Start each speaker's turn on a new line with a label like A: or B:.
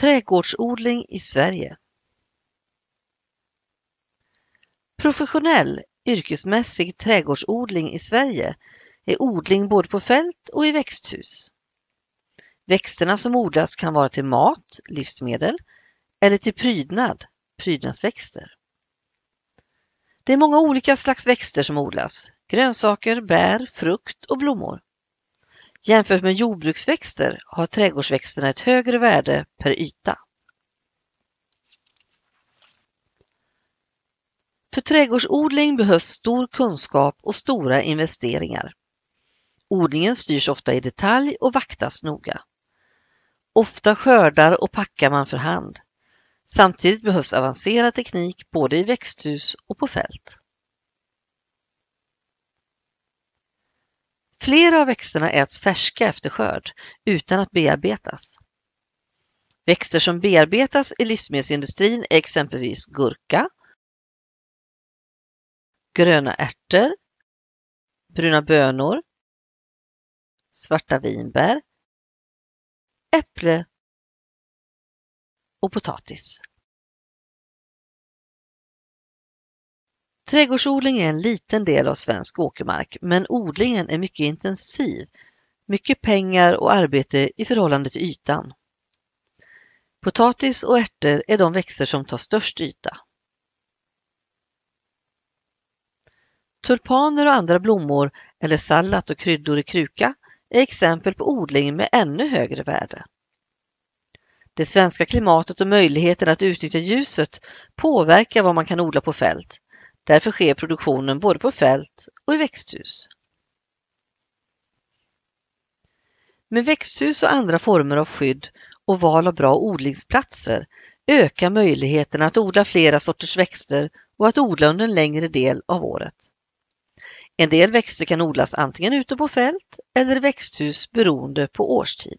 A: Trädgårdsodling i Sverige Professionell, yrkesmässig trädgårdsodling i Sverige är odling både på fält och i växthus. Växterna som odlas kan vara till mat, livsmedel, eller till prydnad, prydnadsväxter. Det är många olika slags växter som odlas, grönsaker, bär, frukt och blommor. Jämfört med jordbruksväxter har trädgårdsväxterna ett högre värde per yta. För trädgårdsodling behövs stor kunskap och stora investeringar. Odlingen styrs ofta i detalj och vaktas noga. Ofta skördar och packar man för hand. Samtidigt behövs avancerad teknik både i växthus och på fält. Flera av växterna äts färska efter skörd, utan att bearbetas. Växter som bearbetas i livsmedelsindustrin är exempelvis gurka, gröna ärtor, bruna bönor,
B: svarta vinbär, äpple och potatis.
A: Trädgårdsodling är en liten del av svensk åkermark, men odlingen är mycket intensiv. Mycket pengar och arbete i förhållande till ytan. Potatis och ärtor är de växter som tar störst yta. Tulpaner och andra blommor eller sallat och kryddor i kruka är exempel på odling med ännu högre värde. Det svenska klimatet och möjligheten att utnyttja ljuset påverkar vad man kan odla på fält, Därför sker produktionen både på fält och i växthus. Med växthus och andra former av skydd och val av bra odlingsplatser ökar möjligheten att odla flera sorters växter och att odla under en längre del av året. En del växter kan odlas antingen ute på fält eller i växthus beroende på årstid.